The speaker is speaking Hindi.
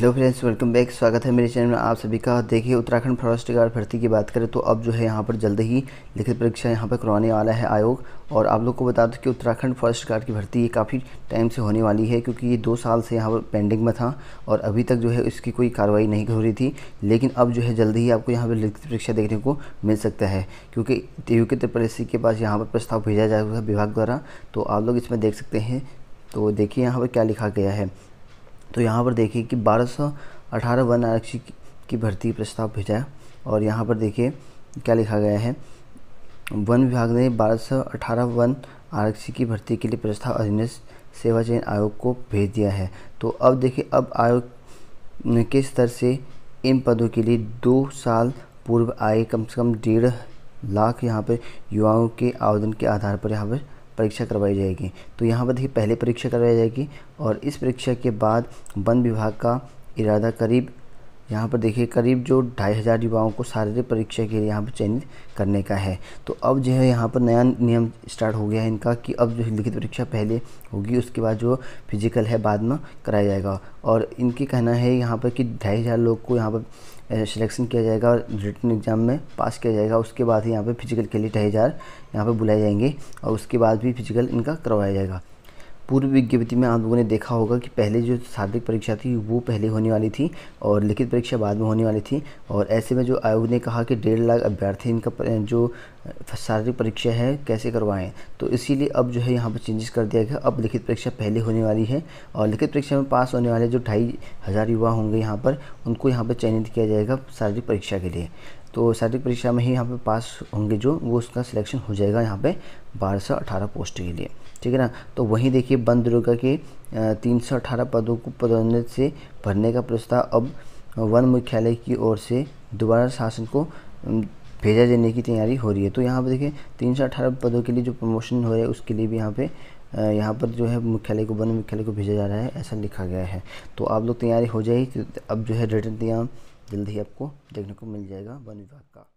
हेलो फ्रेंड्स वेलकम बैक स्वागत है मेरे चैनल में आप सभी का देखिए उत्तराखंड फॉरेस्ट गार्ड भर्ती की बात करें तो अब जो है यहाँ पर जल्द ही लिखित परीक्षा यहाँ पर करवाने वाला है आयोग और आप लोग को बता दूँ कि उत्तराखंड फॉरेस्ट गार्ड की भर्ती ये काफ़ी टाइम से होने वाली है क्योंकि ये दो साल से यहाँ पर पेंडिंग में था और अभी तक जो है इसकी कोई कार्रवाई नहीं हो रही थी लेकिन अब जो है जल्द ही आपको यहाँ पर लिखित परीक्षा देखने को मिल सकता है क्योंकि यू के के पास यहाँ पर प्रस्ताव भेजा जाएगा विभाग द्वारा तो आप लोग इसमें देख सकते हैं तो देखिए यहाँ पर क्या लिखा गया है तो यहाँ पर देखिए कि बारह सौ अठारह वन आरक्षी की भर्ती प्रस्ताव भेजा है और यहाँ पर देखिए क्या लिखा गया है वन विभाग ने बारह सौ अठारह वन आरक्षी की भर्ती के लिए प्रस्ताव अधीनस्थ सेवा चयन आयोग को भेज दिया है तो अब देखिए अब आयोग के स्तर से इन पदों के लिए दो साल पूर्व आए कम से कम डेढ़ लाख यहाँ पर युवाओं के आवेदन के आधार पर यहाँ पर परीक्षा करवाई जाएगी तो यहाँ पर देखिए पहले परीक्षा करवाई जाएगी और इस परीक्षा के बाद वन विभाग का इरादा करीब यहाँ पर देखिए करीब जो ढाई हज़ार युवाओं को शारीरिक परीक्षा के लिए यहाँ पर चयनित करने का है तो अब जो है यहाँ पर नया नियम स्टार्ट हो गया है इनका कि अब जो लिखित परीक्षा पहले होगी उसके बाद जो फिजिकल है बाद में कराया जाएगा और इनकी कहना है यहाँ पर कि ढाई हज़ार लोग को यहाँ पर सिलेक्शन किया जाएगा और रिटर्न एग्ज़ाम में पास किया जाएगा उसके बाद ही यहाँ पर फिजिकल के लिए ढाई हज़ार यहाँ पर बुलाए जाएंगे और उसके बाद भी फिजिकल इनका करवाया जाएगा पूर्व विज्ञप्ति में आप लोगों ने देखा होगा कि पहले जो शारीरिक परीक्षा थी वो पहले होने वाली थी और लिखित परीक्षा बाद में होने वाली थी और ऐसे में जो आयोग ने कहा कि डेढ़ लाख अभ्यर्थी इनका जो शारीरिक परीक्षा है कैसे करवाएं तो इसीलिए अब जो है यहाँ पर चेंजेस कर दिया गया अब लिखित परीक्षा पहले होने वाली है और लिखित परीक्षा में पास होने वाले जो ढाई हज़ार युवा होंगे यहाँ पर उनको यहाँ पर चयनित किया जाएगा शारीरिक परीक्षा के लिए तो शारीरिक परीक्षा में ही यहाँ पे पास होंगे जो वो उसका सिलेक्शन हो जाएगा यहाँ पे बारह से अठारह पोस्ट के लिए ठीक है ना तो वहीं देखिए बंद दुर्गा के तीन सौ अठारह पदों को पदोन्नत से भरने का प्रस्ताव अब वन मुख्यालय की ओर से दोबारा शासन को भेजा जाने की तैयारी हो रही है तो यहाँ पर देखिए तीन सौ अठारह पदों के लिए जो प्रमोशन हो रहा है उसके लिए भी यहाँ पे यहाँ पर जो है मुख्यालय को वन मुख्यालय को भेजा जा रहा है ऐसा लिखा गया है तो आप लोग तैयारी हो जाएगी तो अब जो है रिटर्न दिया जल्द ही आपको देखने को मिल जाएगा वन विभाग का